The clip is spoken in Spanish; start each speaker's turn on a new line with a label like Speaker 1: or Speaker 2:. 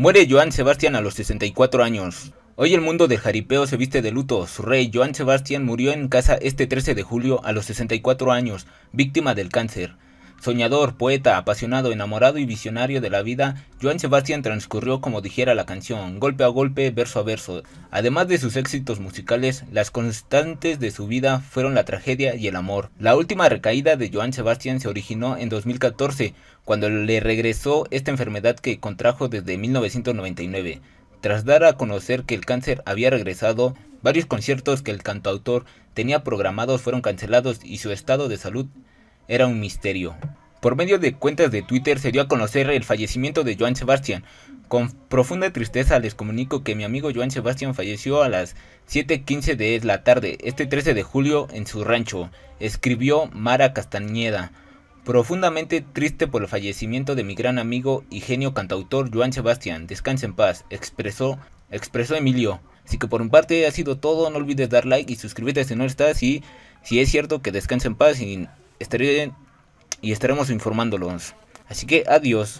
Speaker 1: Muere Joan Sebastián a los 64 años. Hoy el mundo del jaripeo se viste de luto. Su rey, Joan Sebastián, murió en casa este 13 de julio a los 64 años, víctima del cáncer. Soñador, poeta, apasionado, enamorado y visionario de la vida, Joan Sebastián transcurrió como dijera la canción, golpe a golpe, verso a verso. Además de sus éxitos musicales, las constantes de su vida fueron la tragedia y el amor. La última recaída de Joan Sebastián se originó en 2014, cuando le regresó esta enfermedad que contrajo desde 1999. Tras dar a conocer que el cáncer había regresado, varios conciertos que el cantautor tenía programados fueron cancelados y su estado de salud era un misterio. Por medio de cuentas de Twitter se dio a conocer el fallecimiento de Joan Sebastián. Con profunda tristeza les comunico que mi amigo Joan Sebastián falleció a las 7.15 de la tarde, este 13 de julio, en su rancho, escribió Mara Castañeda. Profundamente triste por el fallecimiento de mi gran amigo y genio cantautor Joan Sebastián, descanse en paz, expresó, Emilio. Así que por un parte ha sido todo, no olvides dar like y suscribirte si no estás y si es cierto que descansa en paz y estaré y estaremos informándolos. Así que adiós.